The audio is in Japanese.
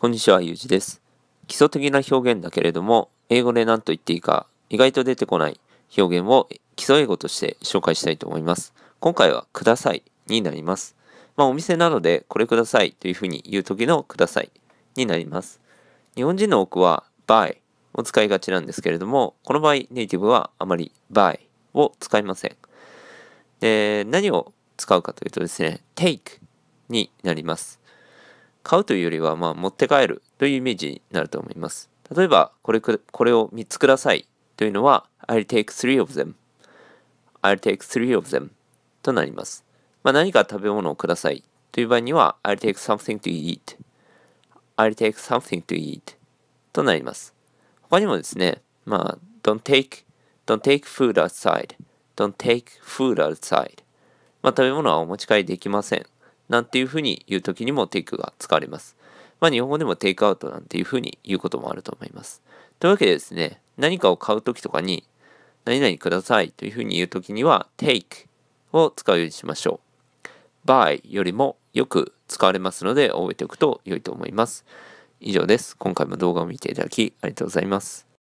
こんにちは、ゆうじです。基礎的な表現だけれども、英語で何と言っていいか、意外と出てこない表現を基礎英語として紹介したいと思います。今回は、くださいになります。まあ、お店などで、これくださいというふうに言う時のくださいになります。日本人の多くは、b y を使いがちなんですけれども、この場合、ネイティブはあまり b y を使いません。で、何を使うかというとですね、take になります。買うというよりは、まあ、持って帰るというイメージになると思います。例えば、これくこれを3つくださいというのは、I'll take three of them。I'll take three of them となります。まあ、何か食べ物をくださいという場合には、I'll take something to eat。I'll take something to eat となります。他にもですね、まあ、don't take, don't take food outside。don't take food outside。まあ、食べ物はお持ち帰りできませんなんていうふうに言う時にもテイクが使われます。まあ、日本語でもテイクアウトなんていうふうに言うこともあると思います。というわけでですね、何かを買う時とかに、何々くださいというふうに言う時には、take を使うようにしましょう。buy よりもよく使われますので、覚えておくと良いと思います。以上です。今回も動画を見ていただきありがとうございます。